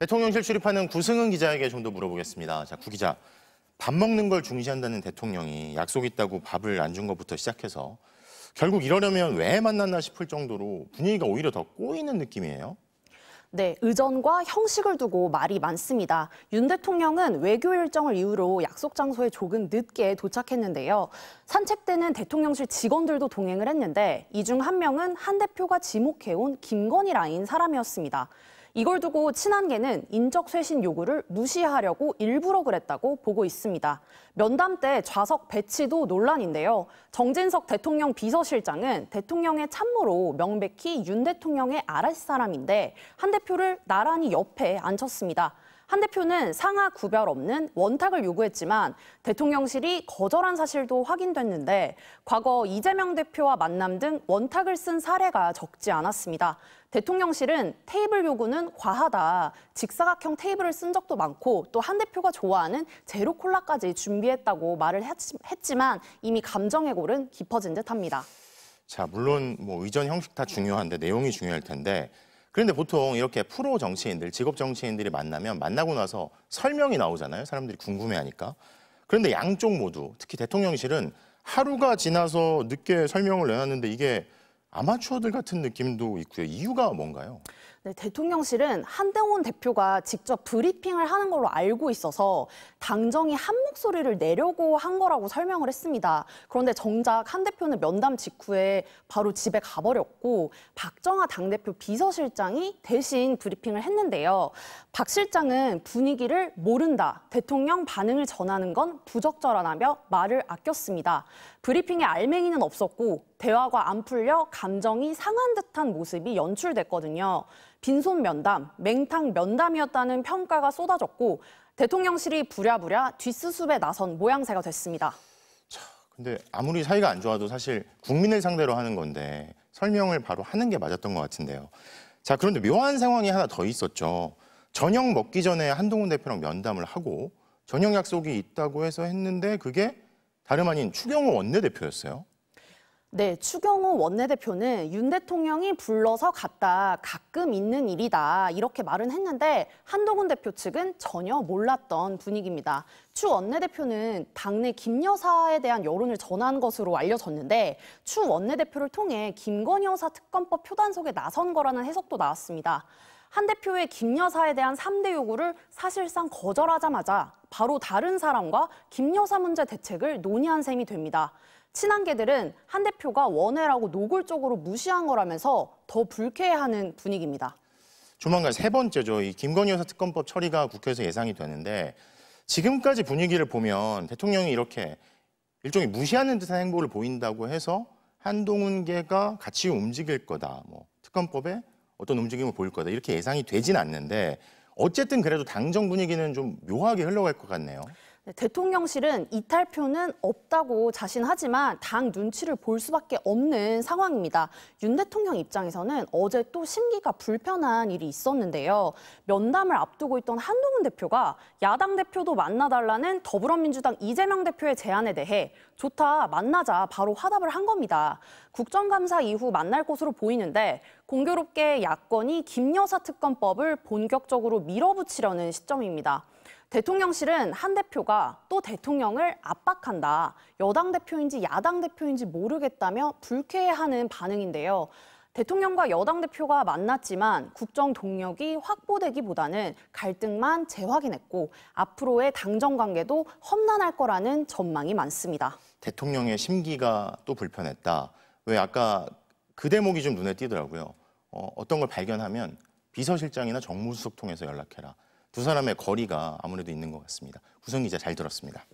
대통령실 출입하는 구승은 기자에게 좀 더 물어보겠습니다. 자, 구 기자. 밥 먹는 걸 중시한다는 대통령이 약속 있다고 밥을 안 준 것부터 시작해서 결국 이러려면 왜 만났나 싶을 정도로 분위기가 오히려 더 꼬이는 느낌이에요. 네, 의전과 형식을 두고 말이 많습니다. 윤 대통령은 외교 일정을 이유로 약속 장소에 조금 늦게 도착했는데요. 산책 때는 대통령실 직원들도 동행을 했는데 이 중 한 명은 한 대표가 지목해온 김건희 라인 사람이었습니다. 이걸 두고 친한계는 인적쇄신 요구를 무시하려고 일부러 그랬다고 보고 있습니다. 면담 때 좌석 배치도 논란인데요. 정진석 대통령 비서실장은 대통령의 참모로 명백히 윤 대통령의 아랫사람인데 한 대표를 나란히 옆에 앉혔습니다. 한 대표는 상하 구별 없는 원탁을 요구했지만 대통령실이 거절한 사실도 확인됐는데 과거 이재명 대표와 만남 등 원탁을 쓴 사례가 적지 않았습니다. 대통령실은 테이블 요구는 과하다. 직사각형 테이블을 쓴 적도 많고 또 한 대표가 좋아하는 제로 콜라까지 준비했다고 말을 했지만 이미 감정의 골은 깊어진 듯합니다. 자, 물론 뭐 의전 형식 다 중요한데 내용이 중요할 텐데 그런데 보통 이렇게 프로 정치인들, 직업 정치인들이 만나면 만나고 나서 설명이 나오잖아요. 사람들이 궁금해하니까. 그런데 양쪽 모두, 특히 대통령실은 하루가 지나서 늦게 설명을 내놨는데 이게 아마추어들 같은 느낌도 있고요. 이유가 뭔가요? 네, 대통령실은 한동훈 대표가 직접 브리핑을 하는 걸로 알고 있어서 당정이 한 목소리를 내려고 한 거라고 설명을 했습니다. 그런데 정작 한 대표는 면담 직후에 바로 집에 가버렸고 박정하 당대표 비서실장이 대신 브리핑을 했는데요. 박 실장은 분위기를 모른다, 대통령 반응을 전하는 건 부적절하다며 말을 아꼈습니다. 브리핑에 알맹이는 없었고 대화가 안 풀려 감정이 상한 듯한 모습이 연출됐거든요. 빈손 면담, 맹탕 면담이었다는 평가가 쏟아졌고 대통령실이 부랴부랴 뒷수습에 나선 모양새가 됐습니다. 자, 근데 아무리 사이가 안 좋아도 사실 국민을 상대로 하는 건데 설명을 바로 하는 게 맞았던 것 같은데요. 자, 그런데 묘한 상황이 하나 더 있었죠. 저녁 먹기 전에 한동훈 대표랑 면담을 하고 저녁 약속이 있다고 해서 했는데 그게 다름 아닌 추경호 원내대표였어요. 네, 추경호 원내대표는 윤 대통령이 불러서 갔다 가끔 있는 일이다 이렇게 말은 했는데 한동훈 대표 측은 전혀 몰랐던 분위기입니다. 추 원내대표는 당내 김 여사에 대한 여론을 전한 것으로 알려졌는데 추 원내대표를 통해 김건 여사 특검법 표단속에 나선 거라는 해석도 나왔습니다. 한 대표의 김 여사에 대한 3대 요구를 사실상 거절하자마자 바로 다른 사람과 김여사 문제 대책을 논의한 셈이 됩니다. 친한계들은 한 대표가 원외라고 노골적으로 무시한 거라면서 더 불쾌해하는 분위기입니다. 조만간 세 번째죠. 이 김건희 여사 특검법 처리가 국회에서 예상이 되는데 지금까지 분위기를 보면 대통령이 이렇게 일종의 무시하는 듯한 행보를 보인다고 해서 한동훈계가 같이 움직일 거다. 뭐 특검법에 어떤 움직임을 보일 거다. 이렇게 예상이 되진 않는데 어쨌든 그래도 당정 분위기는 좀 묘하게 흘러갈 것 같네요. 네, 대통령실은 이탈표는 없다고 자신하지만 당 눈치를 볼 수밖에 없는 상황입니다. 윤 대통령 입장에서는 어제 또 심기가 불편한 일이 있었는데요. 면담을 앞두고 있던 한동훈 대표가 야당 대표도 만나달라는 더불어민주당 이재명 대표의 제안에 대해 좋다, 만나자 바로 화답을 한 겁니다. 국정감사 이후 만날 것으로 보이는데 공교롭게 야권이 김여사 특검법을 본격적으로 밀어붙이려는 시점입니다. 대통령실은 한 대표가 또 대통령을 압박한다. 여당 대표인지 야당 대표인지 모르겠다며 불쾌해하는 반응인데요. 대통령과 여당 대표가 만났지만 국정 동력이 확보되기보다는 갈등만 재확인했고 앞으로의 당정 관계도 험난할 거라는 전망이 많습니다. 대통령의 심기가 또 불편했다. 왜 아까 그 대목이 좀 눈에 띄더라고요. 어, 어떤 걸 발견하면 비서실장이나 정무수석 통해서 연락해라. 두 사람의 거리가 아무래도 있는 것 같습니다. 구성 기자 잘 들었습니다.